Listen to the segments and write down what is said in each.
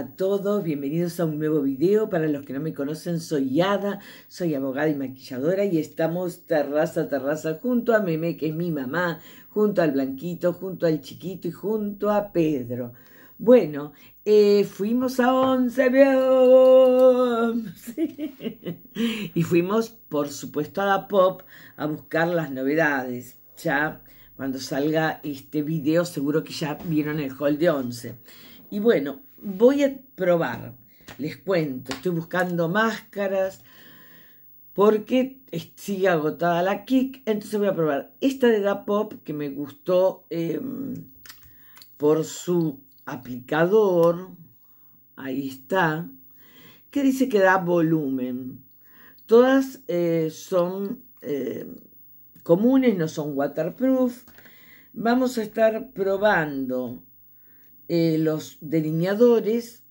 a todos, bienvenidos a un nuevo video. Para los que no me conocen, soy Ada, soy abogada y maquilladora y estamos terraza a terraza junto a Meme, que es mi mamá, junto al Blanquito, junto al Chiquito y junto a Pedro. Bueno, eh, fuimos a Once y fuimos, por supuesto, a la Pop a buscar las novedades. Ya cuando salga este video, seguro que ya vieron el hall de Once. Y bueno, voy a probar. Les cuento, estoy buscando máscaras porque sigue agotada la kick. Entonces voy a probar esta de Da Pop que me gustó em, por su aplicador. Ahí está. Que dice que da volumen. Todas eh, son em, comunes, no son waterproof. Vamos a estar probando eh, los delineadores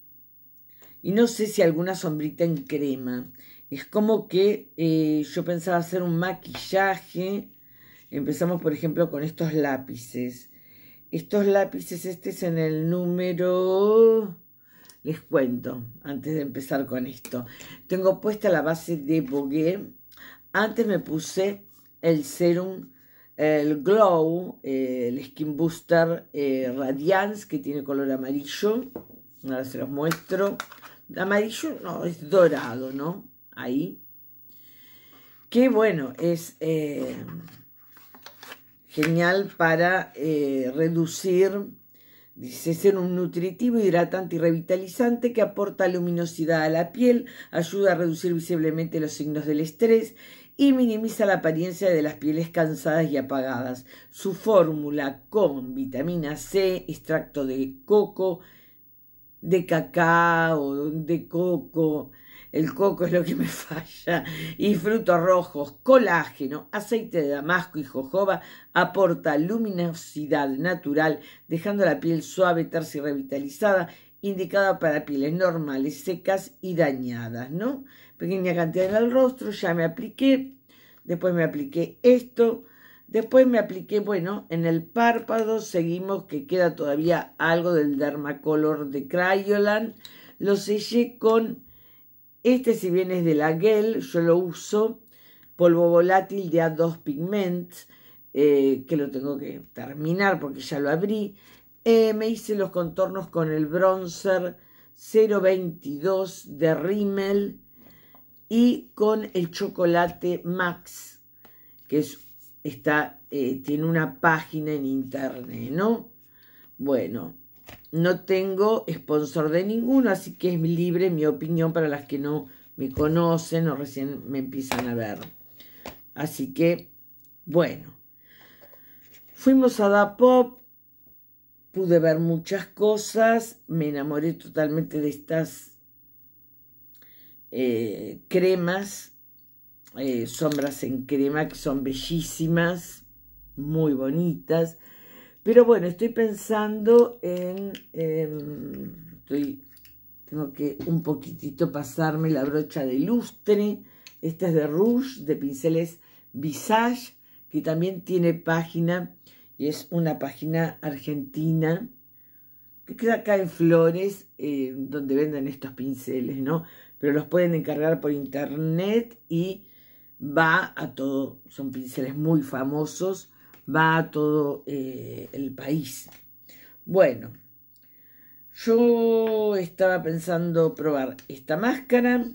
y no sé si alguna sombrita en crema. Es como que eh, yo pensaba hacer un maquillaje. Empezamos, por ejemplo, con estos lápices. Estos lápices, este es en el número... Les cuento, antes de empezar con esto. Tengo puesta la base de Bogué. Antes me puse el serum el Glow, eh, el Skin Booster eh, Radiance, que tiene color amarillo. Ahora se los muestro. Amarillo, no, es dorado, ¿no? Ahí. Que bueno, es eh, genial para reducir, dice ser un nutritivo, hidratante y revitalizante que aporta luminosidad a la piel, ayuda a reducir visiblemente los signos del estrés y minimiza la apariencia de las pieles cansadas y apagadas. Su fórmula con vitamina C, extracto de coco, de cacao, de coco, el coco es lo que me falla, y frutos rojos, colágeno, aceite de damasco y jojoba aporta luminosidad natural, dejando la piel suave, tersa y revitalizada indicada para pieles normales, secas y dañadas, ¿no? Pequeña cantidad en el rostro, ya me apliqué, después me apliqué esto, después me apliqué, bueno, en el párpado seguimos que queda todavía algo del Dermacolor de Crayolan, lo sellé con, este si bien es de la Gel, yo lo uso, polvo volátil de A2 Pigment, eh, que lo tengo que terminar porque ya lo abrí, me hice los contornos con el bronzer 022 de Rimmel y con el chocolate Max, que es, está, eh, tiene una página en internet, ¿no? Bueno, no tengo sponsor de ninguno, así que es libre mi opinión para las que no me conocen o recién me empiezan a ver. Así que, bueno. Fuimos a Da Pop, pude ver muchas cosas, me enamoré totalmente de estas eh, cremas, eh, sombras en crema que son bellísimas, muy bonitas. Pero bueno, estoy pensando en... Em, tengo que un poquitito pasarme la brocha de lustre. Esta es de Rouge, de pinceles Visage, que también tiene página y es una página argentina que queda acá en Flores, eh, donde venden estos pinceles, ¿no? Pero los pueden encargar por internet y va a todo, son pinceles muy famosos, va a todo eh, el país. Bueno, yo estaba pensando probar esta máscara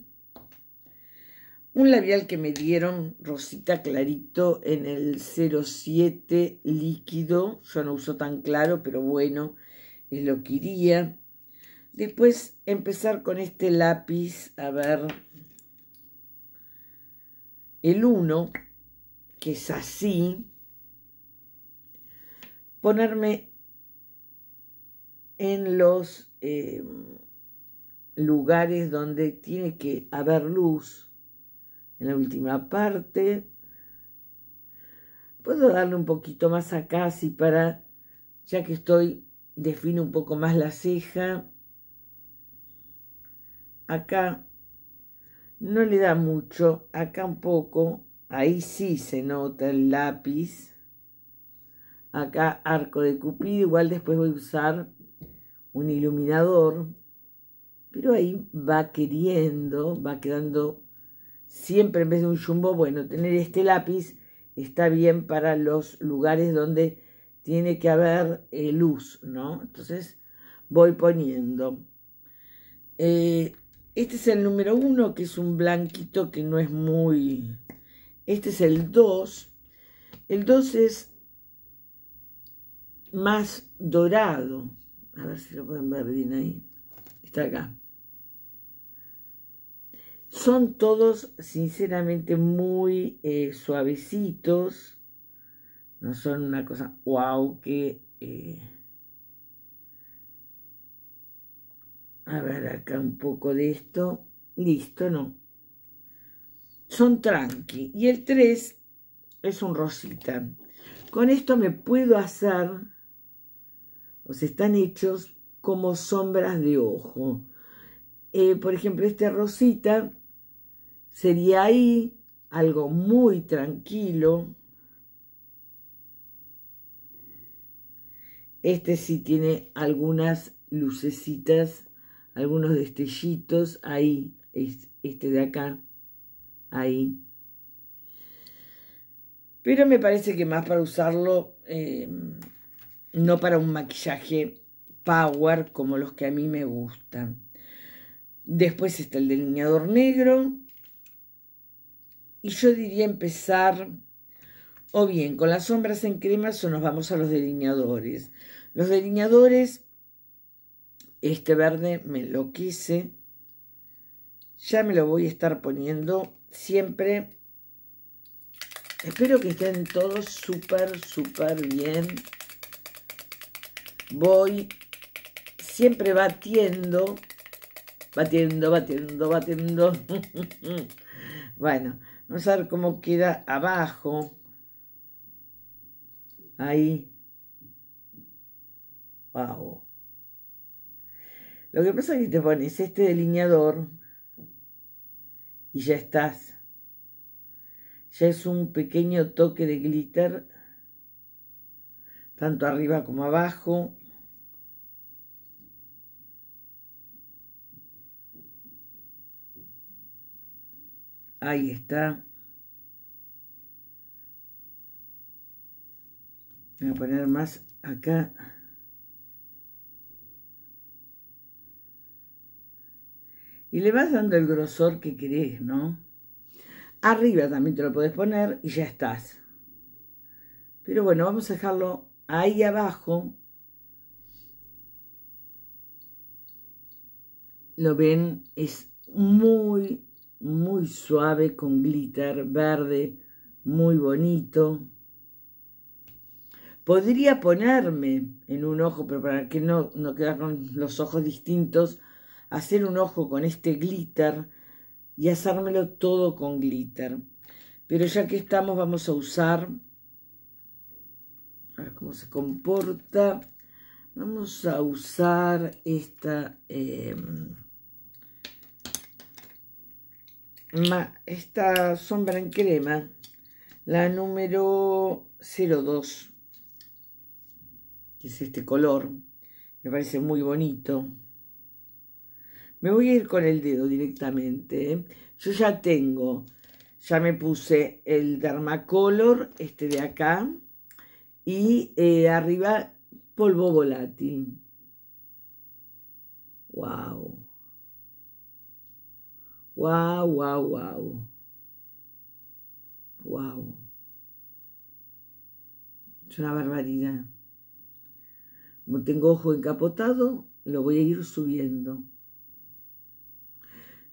un labial que me dieron rosita clarito en el 07 líquido. Yo no uso tan claro, pero bueno, es lo que iría. Después empezar con este lápiz, a ver, el 1, que es así. Ponerme en los eh, lugares donde tiene que haber luz en la última parte. Puedo darle un poquito más acá, Si para, ya que estoy, defino un poco más la ceja. Acá no le da mucho, acá un poco, ahí sí se nota el lápiz. Acá arco de cupido, igual después voy a usar un iluminador, pero ahí va queriendo, va quedando siempre en vez de un jumbo, bueno, tener este lápiz está bien para los lugares donde tiene que haber eh, luz, ¿no? Entonces voy poniendo. Eh, este es el número uno, que es un blanquito que no es muy... Este es el dos. El dos es más dorado. A ver si lo pueden ver bien ahí. Está acá. Son todos sinceramente muy eh, suavecitos, no son una cosa wow que... Eh, a ver, acá un poco de esto. Listo, no. Son tranqui. Y el 3 es un rosita. Con esto me puedo hacer, o están hechos como sombras de ojo. Eh, por ejemplo, este rosita Sería ahí algo muy tranquilo. Este sí tiene algunas lucecitas, algunos destellitos, ahí, es este de acá, ahí. Pero me parece que más para usarlo, em, no para un maquillaje power como los que a mí me gustan. Después está el delineador negro, y yo diría empezar o bien con las sombras en crema o nos vamos a los delineadores. Los delineadores, este verde me lo quise. Ya me lo voy a estar poniendo siempre. Espero que estén todos súper, súper bien. Voy siempre batiendo, batiendo, batiendo, batiendo. bueno, Vamos a ver cómo queda abajo. Ahí. Wow. Lo que pasa es que te pones este delineador y ya estás. Ya es un pequeño toque de glitter, tanto arriba como abajo. Ahí está. Voy a poner más acá. Y le vas dando el grosor que querés, ¿no? Arriba también te lo podés poner y ya estás. Pero bueno, vamos a dejarlo ahí abajo. Lo ven, es muy muy suave con glitter verde, muy bonito. Podría ponerme en un ojo, pero para que no, no los ojos distintos, hacer un ojo con este glitter y hacérmelo todo con glitter. Pero ya que estamos vamos a usar, a ver cómo se comporta, vamos a usar esta... Eh, esta sombra en crema, la número 02, que es este color, me parece muy bonito. Me voy a ir con el dedo directamente. ¿eh? Yo ya tengo, ya me puse el Dermacolor, este de acá, y eh, arriba polvo volátil. ¡Wow! Wow, wow, wow. Wow. Es una barbaridad. Como tengo ojo encapotado, lo voy a ir subiendo.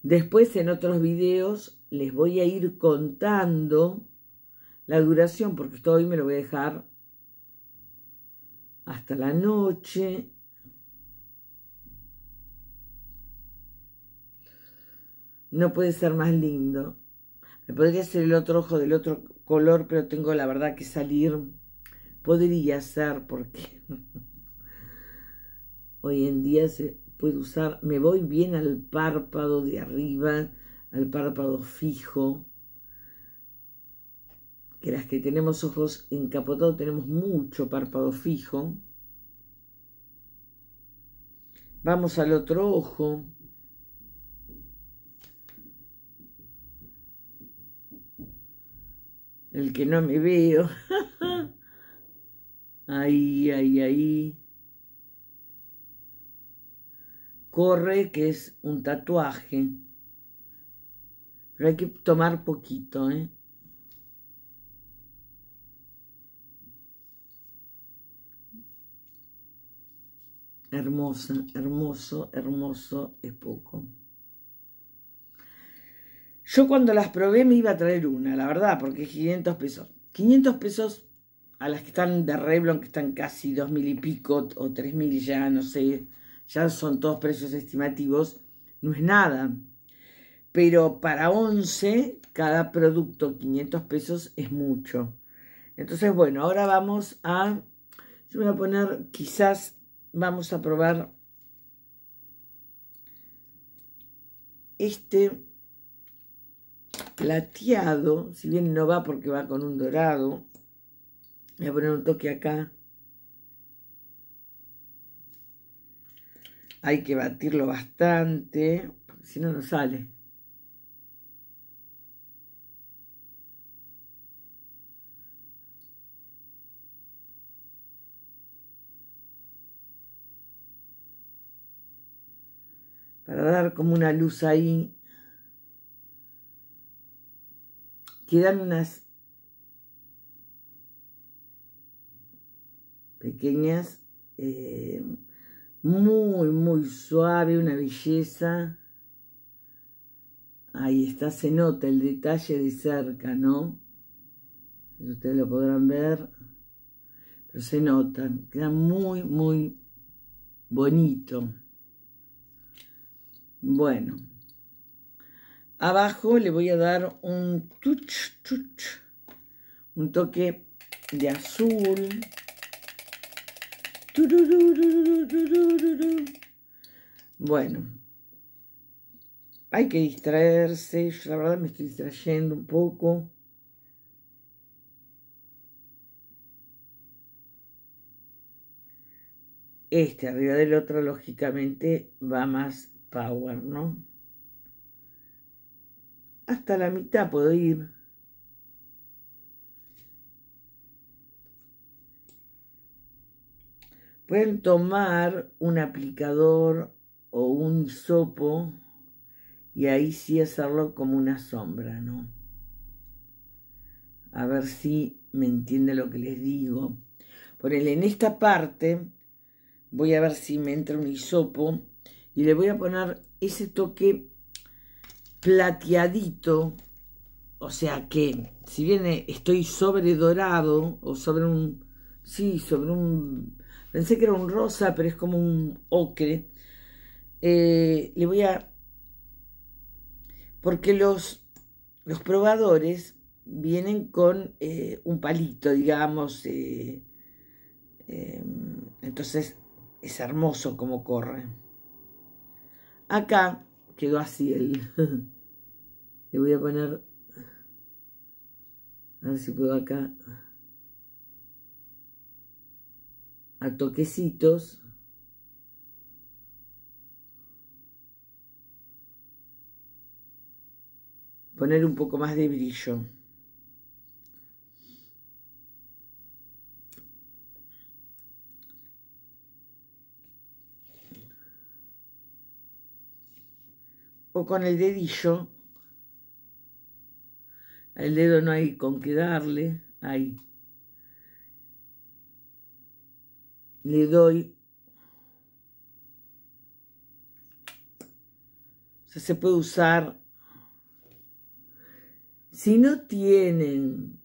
Después en otros videos les voy a ir contando la duración, porque esto hoy me lo voy a dejar hasta la noche no puede ser más lindo. Me podría ser el otro ojo del otro color, pero tengo la verdad que salir. Podría ser porque hoy en día se puede usar. Me voy bien al párpado de arriba, al párpado fijo. Que las que tenemos ojos encapotados tenemos mucho párpado fijo. Vamos al otro ojo. el que no me veo. ahí, ahí, ahí, Corre, que es un tatuaje. Pero hay que tomar poquito, ¿eh? Hermosa, hermoso, hermoso es poco. Yo cuando las probé me iba a traer una, la verdad, porque es 500 pesos. 500 pesos a las que están de Revlon, que están casi 2.000 y pico o 3.000 ya, no sé, ya son todos precios estimativos, no es nada. Pero para 11, cada producto 500 pesos es mucho. Entonces, bueno, ahora vamos a... Yo voy a poner, quizás vamos a probar este plateado, si bien no va porque va con un dorado, voy a poner un toque acá. Hay que batirlo bastante, si no, no sale. Para dar como una luz ahí Quedan unas pequeñas, eh, muy, muy suave, una belleza. Ahí está, se nota el detalle de cerca, ¿no? Ustedes lo podrán ver, pero se notan, queda muy, muy bonito. Bueno. Abajo le voy a dar un un toque de azul. Bueno, hay que distraerse. Yo la verdad me estoy distrayendo un poco. Este arriba del otro, lógicamente, va más power, ¿no? Hasta la mitad puedo ir. Pueden tomar un aplicador o un hisopo y ahí sí hacerlo como una sombra, ¿no? A ver si me entiende lo que les digo. Por el, en esta parte voy a ver si me entra un hisopo y le voy a poner ese toque plateadito, o sea que si viene eh, estoy sobre dorado o sobre un, sí, sobre un, pensé que era un rosa, pero es como un ocre, eh, le voy a, porque los, los probadores vienen con eh, un palito, digamos, em, entonces es hermoso como corre. Acá quedó así el... Le voy a poner... A ver si puedo acá... A toquecitos. Poner un poco más de brillo. o con el dedillo. El dedo no hay con qué darle, ahí. Le doy. O sea, se puede usar. Si no tienen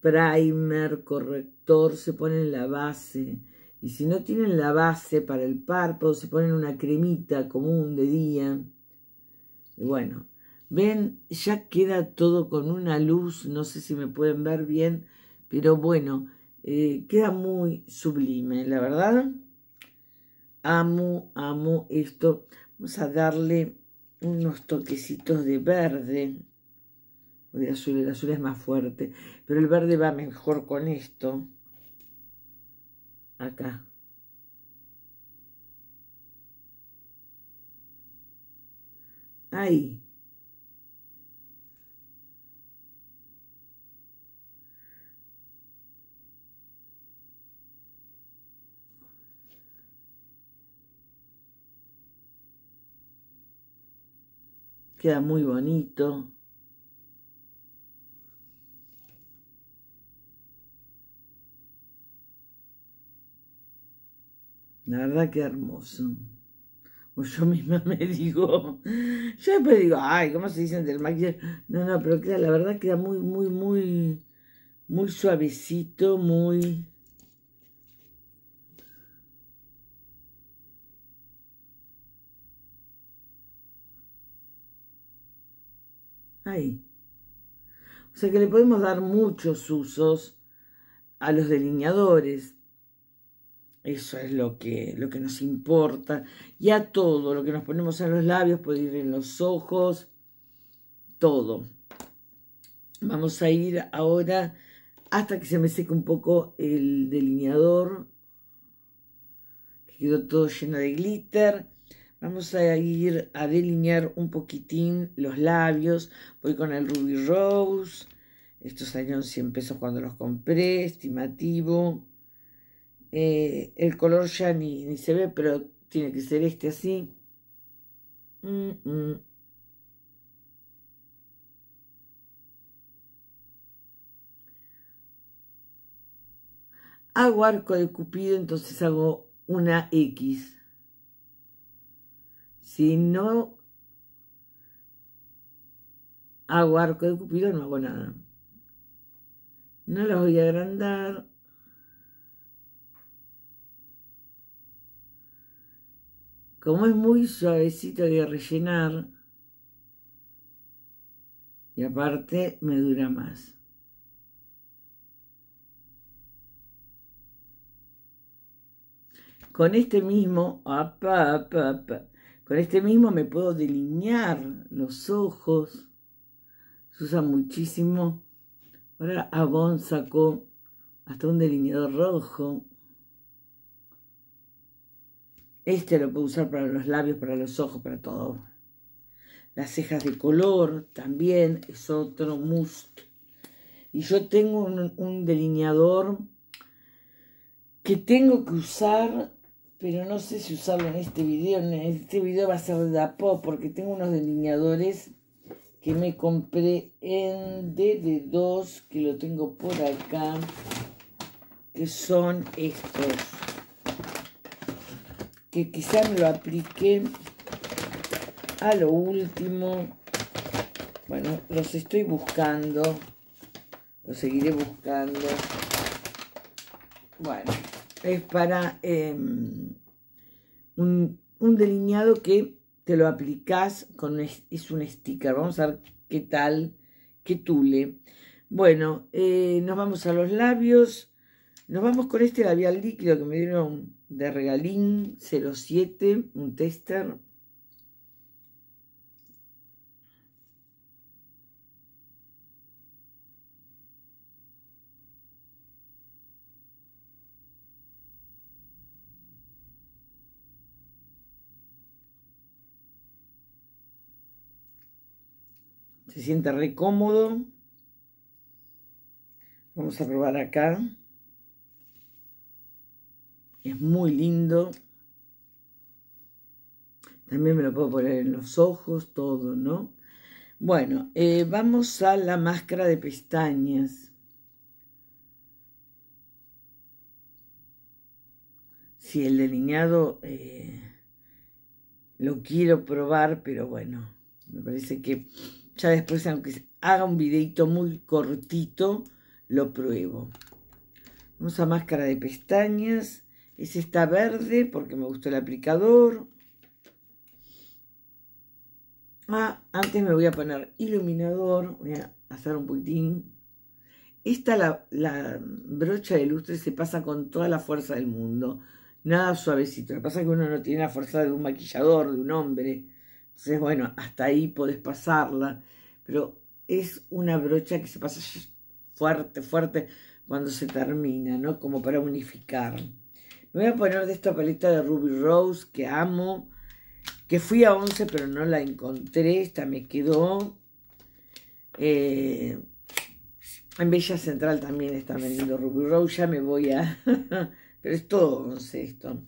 primer, corrector, se ponen la base. Y si no tienen la base para el párpado, se ponen una cremita común de día. Bueno, ven, ya queda todo con una luz, no sé si me pueden ver bien, pero bueno, eh, queda muy sublime, la verdad. Amo, amo esto. Vamos a darle unos toquecitos de verde de azul. El azul es más fuerte, pero el verde va mejor con esto. Acá. ahí. Queda muy bonito. La verdad que hermoso pues yo misma me digo, yo después digo, ay, ¿cómo se dicen del maquillaje? No, no, pero queda, la verdad queda muy, muy, muy, muy suavecito, muy... Ahí. O sea que le podemos dar muchos usos a los delineadores. Eso es lo que, lo que nos importa. Y a todo, lo que nos ponemos en los labios, puede ir en los ojos, todo. Vamos a ir ahora hasta que se me seque un poco el delineador, que quedó todo lleno de glitter. Vamos a ir a delinear un poquitín los labios. Voy con el Ruby Rose. Estos salieron 100 pesos cuando los compré, estimativo. Eh, el color ya ni, se ve, pero tiene que ser este así. Mm, mm. Hago arco de cupido, entonces hago una X. Si no hago arco de cupido, no hago nada. No la voy a agrandar. Como es muy suavecito de rellenar, y aparte me dura más. Con este mismo, con este mismo me puedo delinear los ojos. Se usa muchísimo. Ahora Avon sacó hasta un delineador rojo. Este lo puedo usar para los labios, para los ojos, para todo. Las cejas de color también es otro must. Y yo tengo un, delineador que tengo que usar, pero no sé si usarlo en este video. En este video va a ser de Dapo, porque tengo unos delineadores que me compré en DD2, que lo tengo por acá, que son estos que quizá me lo aplique a lo último. Bueno, los estoy buscando. Los seguiré buscando. Bueno, es para em, un, un, delineado que te lo aplicas con es un sticker. Vamos a ver qué tal, qué tule. Bueno, eh, nos vamos a los labios. Nos vamos con este labial líquido que me dieron de Regalín 07, un tester. Se siente re cómodo. Vamos a probar acá. Es muy lindo. También me lo puedo poner en los ojos, todo, ¿no? Bueno, eh, vamos a la máscara de pestañas. Si el delineado eh, lo quiero probar, pero bueno, me parece que ya después, aunque haga un videito muy cortito, lo pruebo. Vamos a máscara de pestañas. Es esta verde porque me gustó el aplicador. Ah, antes me voy a poner iluminador. Voy a hacer un poquitín. Esta, la, la brocha de lustre se pasa con toda la fuerza del mundo. Nada suavecito. Lo que pasa es que uno no tiene la fuerza de un maquillador, de un hombre. Entonces, bueno, hasta ahí podés pasarla. Pero es una brocha que se pasa fuerte, fuerte cuando se termina, ¿no? Como para unificar. Me voy a poner de esta paleta de Ruby Rose que amo. Que fui a 11 pero no la encontré. Esta me quedó. Eh, en Bella Central también está vendiendo Ruby Rose. Ya me voy a... pero es todo 11 esto.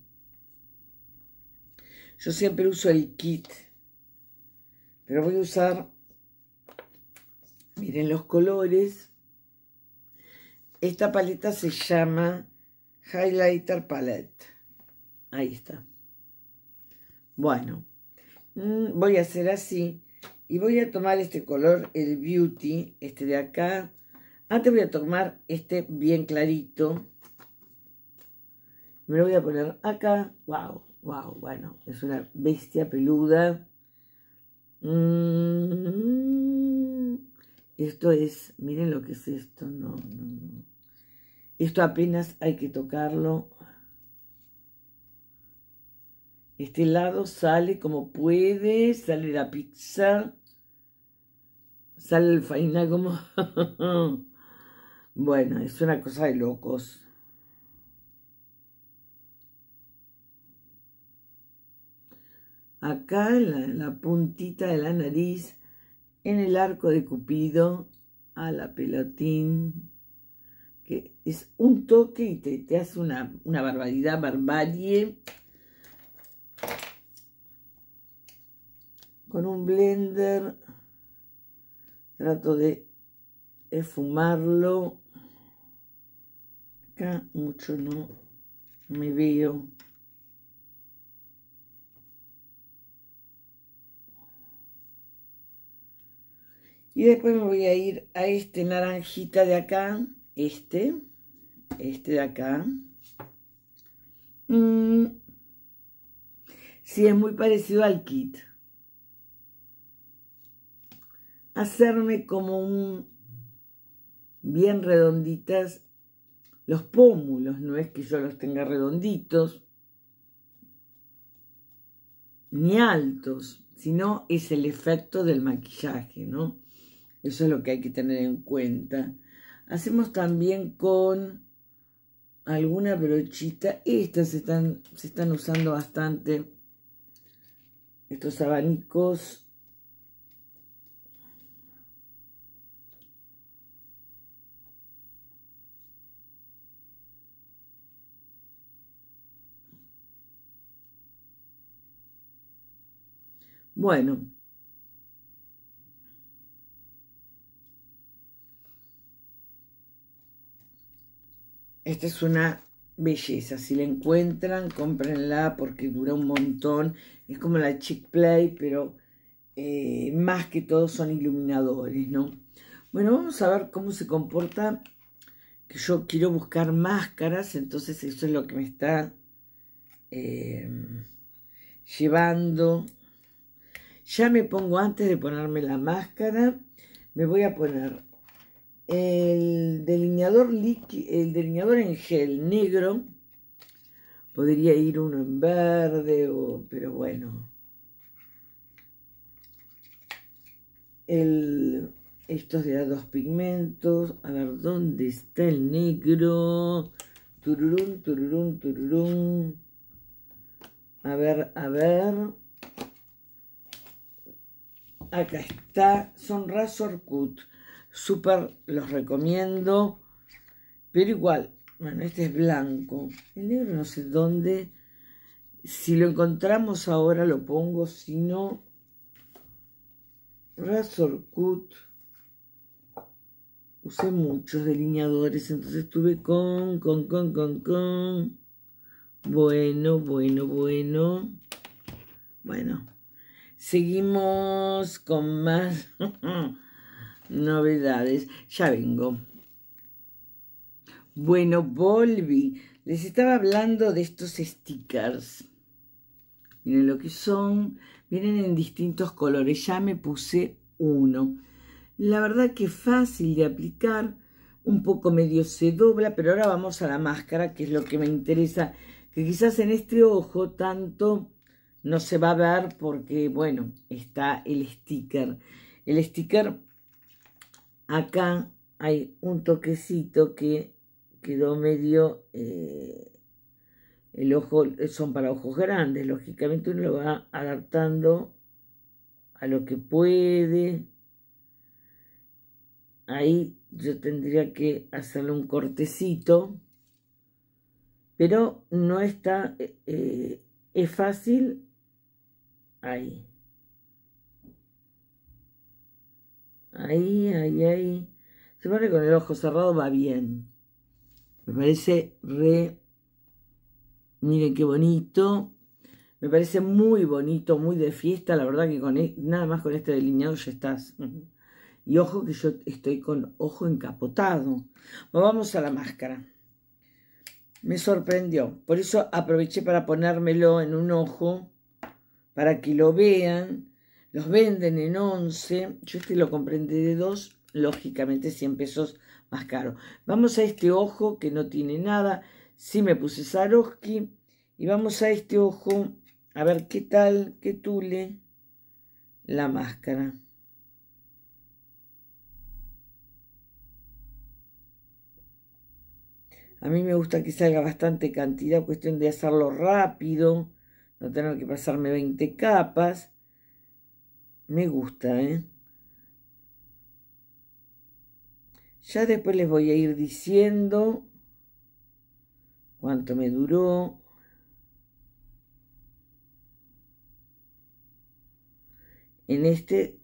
Yo siempre uso el kit. Pero voy a usar... Miren los colores. Esta paleta se llama Highlighter Palette. Ahí está. Bueno, mm, voy a hacer así. Y voy a tomar este color, el Beauty, este de acá. Antes voy a tomar este bien clarito. Me lo voy a poner acá. ¡Wow! ¡Wow! Bueno, es una bestia peluda. Mm, esto es, miren lo que es esto, no, no, no. Esto apenas hay que tocarlo. Este lado sale como puede, sale la pizza, sale el faina como... bueno, es una cosa de locos. Acá en la, la puntita de la nariz, en el arco de Cupido, a la pelotín que es un toque y te, hace una, una barbaridad, barbarie. Con un blender trato de esfumarlo. Acá mucho no me veo. Y después me voy a ir a este naranjita de acá este, este de acá. Mm. si es muy parecido al kit. Hacerme como un bien redonditas los pómulos, no es que yo los tenga redonditos ni altos, sino es el efecto del maquillaje, ¿no? Eso es lo que hay que tener en cuenta. Hacemos también con alguna brochita. Estas se están, se están usando bastante. Estos abanicos. Bueno, Esta es una belleza. Si la encuentran, cómprenla porque dura un montón. Es como la Chick Play, pero eh, más que todo son iluminadores, ¿no? Bueno, vamos a ver cómo se comporta. Que yo quiero buscar máscaras, entonces eso es lo que me está em, llevando. Ya me pongo antes de ponerme la máscara. Me voy a poner el delineador, el delineador en gel negro, podría ir uno en verde, o, pero bueno. El, estos de dos pigmentos, a ver dónde está el negro, tururun tururun tururun a ver, a ver, acá está, son Razor súper los recomiendo. Pero igual, bueno, este es blanco. El negro no sé dónde. Si lo encontramos ahora lo pongo, si no... Razor Cut. Usé muchos delineadores, entonces estuve con, con, con, con, con. Bueno, bueno, bueno. Bueno. Seguimos con más. novedades. Ya vengo. Bueno, volví. Les estaba hablando de estos stickers. Miren lo que son. Vienen en distintos colores. Ya me puse uno. La verdad que fácil de aplicar. Un poco medio se dobla, pero ahora vamos a la máscara, que es lo que me interesa. Que quizás en este ojo tanto no se va a ver porque, bueno, está el sticker. El sticker Acá hay un toquecito que quedó medio... Eh, el ojo, son para ojos grandes, lógicamente uno lo va adaptando a lo que puede. Ahí yo tendría que hacerle un cortecito, pero no está, eh, eh, es fácil ahí. Ahí, ahí, ahí. Se pone con el ojo cerrado, va bien. Me parece re... Miren qué bonito. Me parece muy bonito, muy de fiesta. La verdad que con e, nada más con este delineado ya estás. Y ojo que yo estoy con ojo encapotado. Vamos a la máscara. Me sorprendió. Por eso aproveché para ponérmelo en un ojo. Para que lo vean. Los venden en 11, yo este lo compré de 2, lógicamente 100 pesos más caro. Vamos a este ojo que no tiene nada, sí me puse Sarovsky. Y vamos a este ojo, a ver qué tal, que tule la máscara. A mí me gusta que salga bastante cantidad, cuestión de hacerlo rápido, no tener que pasarme 20 capas. Me gusta, ¿eh? Ya después les voy a ir diciendo cuánto me duró. En este,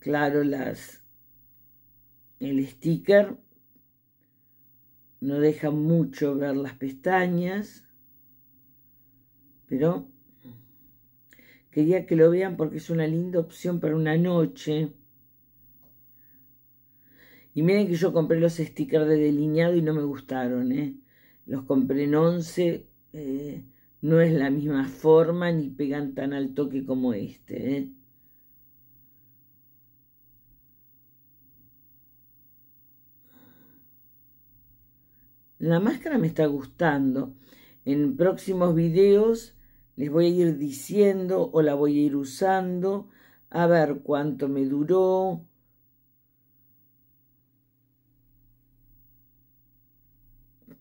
claro, las, el sticker no deja mucho ver las pestañas, pero Quería que lo vean porque es una linda opción para una noche. Y miren que yo compré los stickers de delineado y no me gustaron, ¿eh? Los compré en 11, eh, no es la misma forma ni pegan tan al toque como este, ¿eh? La máscara me está gustando. En próximos videos les voy a ir diciendo o la voy a ir usando. A ver cuánto me duró.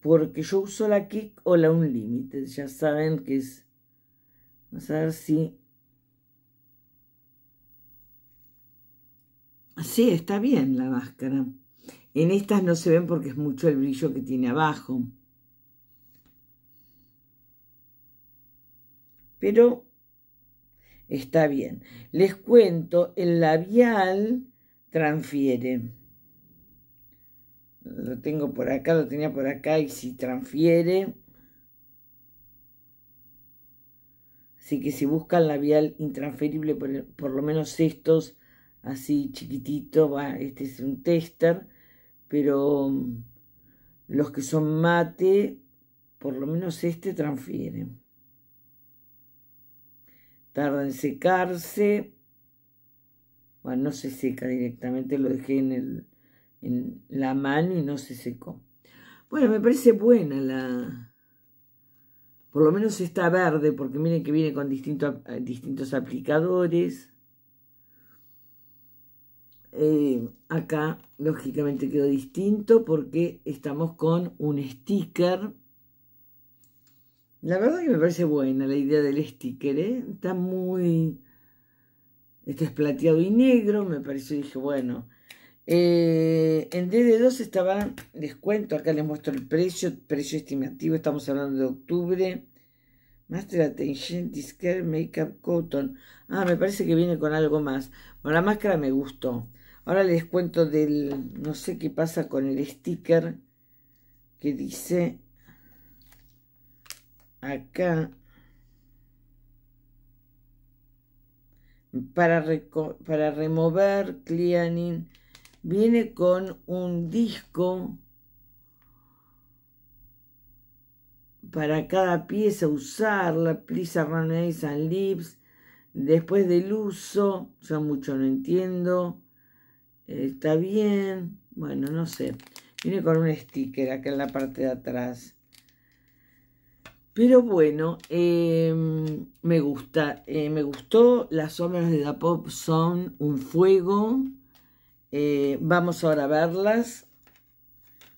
Porque yo uso la kick o la unlimited. Ya saben que es... Vamos a ver si... Sí, está bien la máscara. En estas no se ven porque es mucho el brillo que tiene abajo. Pero está bien. Les cuento, el labial transfiere. Lo tengo por acá, lo tenía por acá y si transfiere. Así que si buscan labial intransferible, por, lo menos estos, así chiquitito, va, este es un tester, pero mm, los que son mate, por lo menos este transfiere tarda en secarse. Bueno, no se seca directamente, lo dejé en, en la mano y no se secó. Bueno, me parece buena la... Por lo menos está verde, porque miren que viene con eh, distintos aplicadores. Eh, acá, lógicamente, quedó distinto porque estamos con un sticker la verdad que me parece buena la idea del sticker, ¿eh? Está muy... Este es plateado y negro, me pareció, dije, bueno. Eh, en DD2 estaba descuento, acá les muestro el precio, precio estimativo, estamos hablando de octubre. Master Attention, Discare, Makeup, Cotton. Ah, me parece que viene con algo más. Bueno, la máscara me gustó. Ahora les cuento del, no sé qué pasa con el sticker que dice acá para, para remover cleaning viene con un disco para cada pieza usarla, please arrange and lips. Después del uso, yo mucho no entiendo. Está bien, bueno, no sé. Viene con un sticker acá en la parte de atrás. Pero bueno, em, me gusta, eh, me gustó. Las sombras de la Pop son un fuego. Eh, vamos ahora a verlas.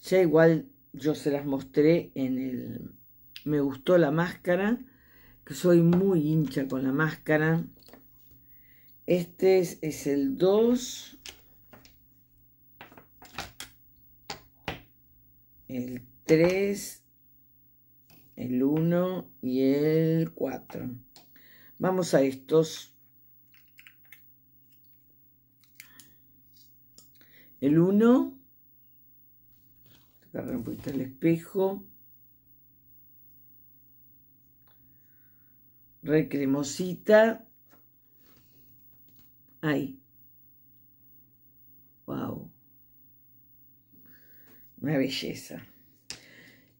Ya igual yo se las mostré en el... Me gustó la máscara, que soy muy hincha con la máscara. Este es, es el 2. El 3 el 1 y el 4. Vamos a estos. El 1, agarrar un poquito el espejo. Recremosita. Ahí. Wow. Una belleza.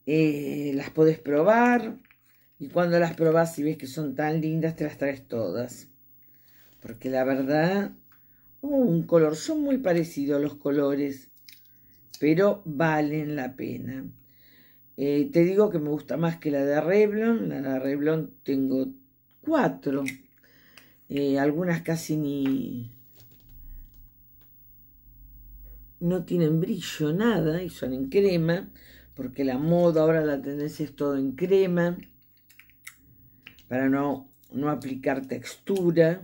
Eh, las puedes probar y cuando las probas y ves que son tan lindas te las traes todas. Porque la verdad, oh, un color, son muy parecidos los colores, pero valen la pena. Eh, te digo que me gusta más que la de Revlon, la de Revlon tengo cuatro, eh, algunas casi ni... no tienen brillo, nada, y son en crema porque la moda ahora la tendencia es todo en crema, para no, no aplicar textura.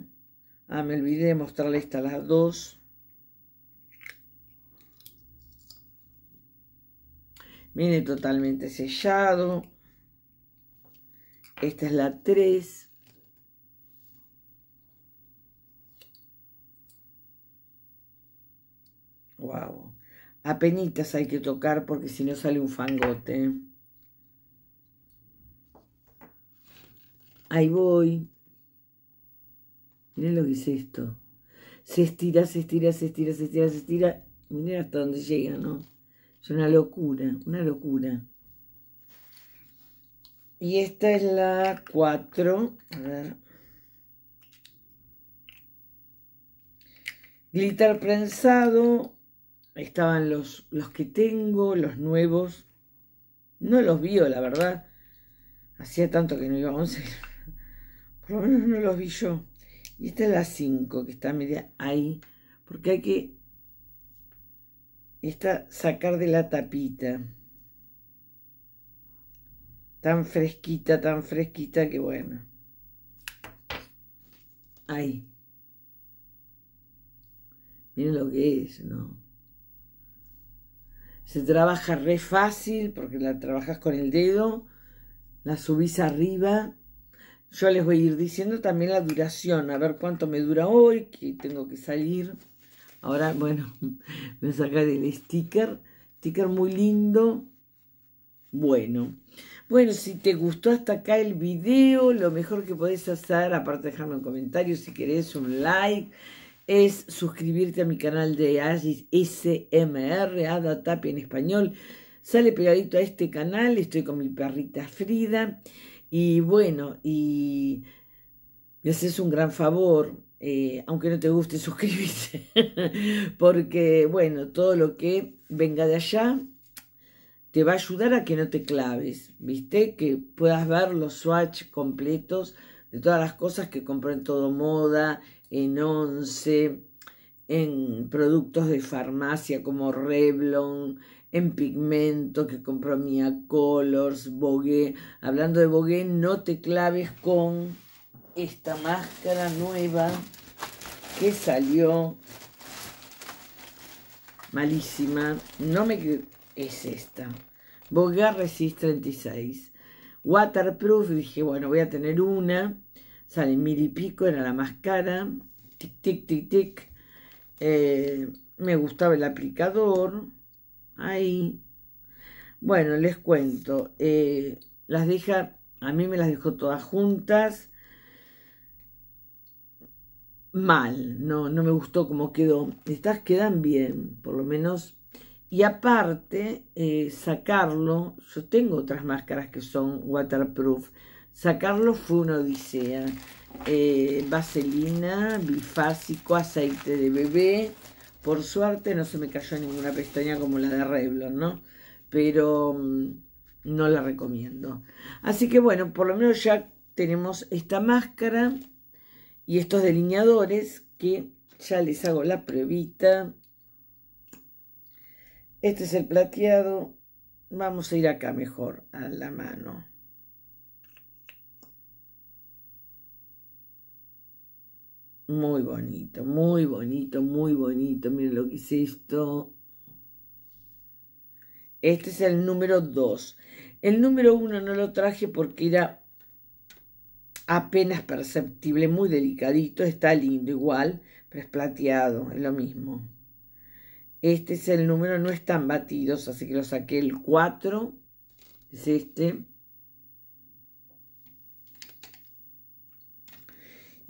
Ah, me olvidé de mostrarle esta las dos. Viene totalmente sellado. Esta es la 3. Wow. Apenitas hay que tocar porque si no sale un fangote. Ahí voy. Miren lo que es esto. Se estira, se estira, se estira, se estira, se estira. Miren hasta dónde llega, ¿no? Es una locura, una locura. Y esta es la 4. A ver. Glitter prensado, estaban los, los que tengo, los nuevos. No los vio, la verdad. Hacía tanto que no iba a 11. Por lo menos no los vi yo. Y esta es la 5, que está media ahí. Porque hay que esta sacar de la tapita. Tan fresquita, tan fresquita que bueno. Ahí. Miren lo que es, ¿no? Se trabaja re fácil porque la trabajas con el dedo, la subís arriba. Yo les voy a ir diciendo también la duración, a ver cuánto me dura hoy, que tengo que salir. Ahora, bueno, me saca el sticker, sticker muy lindo. Bueno, bueno, si te gustó hasta acá el video, lo mejor que podés hacer, aparte dejarme un comentario si querés, un like, es suscribirte a mi canal de Agis SMR, Ada Tapia en español. Sale pegadito a este canal, estoy con mi perrita Frida. Y bueno, y me haces un gran favor, eh, aunque no te guste Suscríbete. porque bueno, todo lo que venga de allá te va a ayudar a que no te claves, ¿viste? Que puedas ver los swatch completos de todas las cosas que compré en Todo Moda, en Once, en productos de farmacia como Revlon, en pigmento que compró Mia Colors, Bogué. Hablando de Bogué, no te claves con esta máscara nueva que salió malísima. No me es esta. Bogué Resist 36. Waterproof, dije, bueno, voy a tener una sale mil y pico, era la más cara, tic, tic, tic, tic. Eh, me gustaba el aplicador, ahí. Bueno, les cuento, eh, las deja, a mí me las dejó todas juntas, mal, no, no me gustó cómo quedó. Estas quedan bien, por lo menos. Y aparte, eh, sacarlo, yo tengo otras máscaras que son waterproof, Sacarlo fue una odisea. Eh, vaselina, bifásico, aceite de bebé. Por suerte no se me cayó ninguna pestaña como la de Revlon, ¿no? Pero mm, no la recomiendo. Así que bueno, por lo menos ya tenemos esta máscara y estos delineadores que ya les hago la pruebita. Este es el plateado. Vamos a ir acá mejor, a la mano. Muy bonito, muy bonito, muy bonito. Miren lo que es esto. Este es el número 2. El número 1 no lo traje porque era apenas perceptible, muy delicadito. Está lindo igual, pero es plateado, es lo mismo. Este es el número, no están batidos, así que lo saqué el 4. Es este.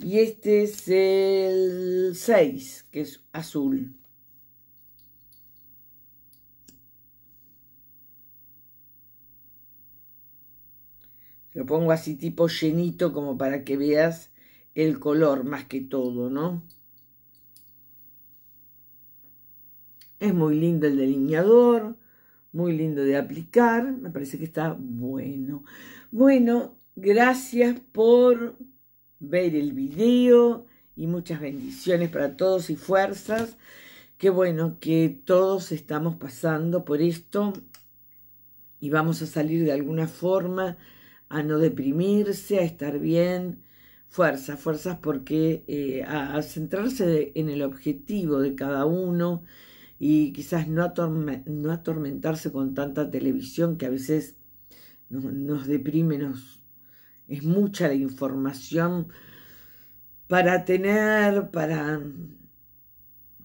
Y este es el 6, que es azul. Lo pongo así tipo llenito como para que veas el color más que todo, ¿no? Es muy lindo el delineador, muy lindo de aplicar, me parece que está bueno. Bueno, gracias por ver el video y muchas bendiciones para todos y fuerzas. Qué bueno que todos estamos pasando por esto y vamos a salir de alguna forma a no deprimirse, a estar bien. Fuerzas, fuerzas porque eh, a, centrarse en el objetivo de cada uno y quizás no, atormentarse con tanta televisión que a veces nos deprime, nos, es mucha la información para tener, para,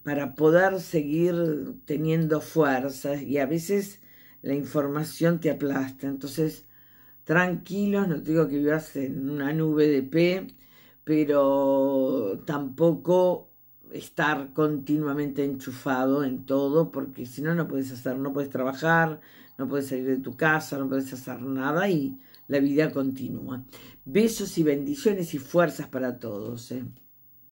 para poder seguir teniendo fuerzas y a veces la información te aplasta. Entonces, tranquilos, no te digo que vivas en una nube de P, pero tampoco estar continuamente enchufado en todo, porque si no, no puedes hacer, no puedes trabajar, no puedes salir de tu casa, no puedes hacer nada y la vida continúa. Besos y bendiciones y fuerzas para todos. Eh.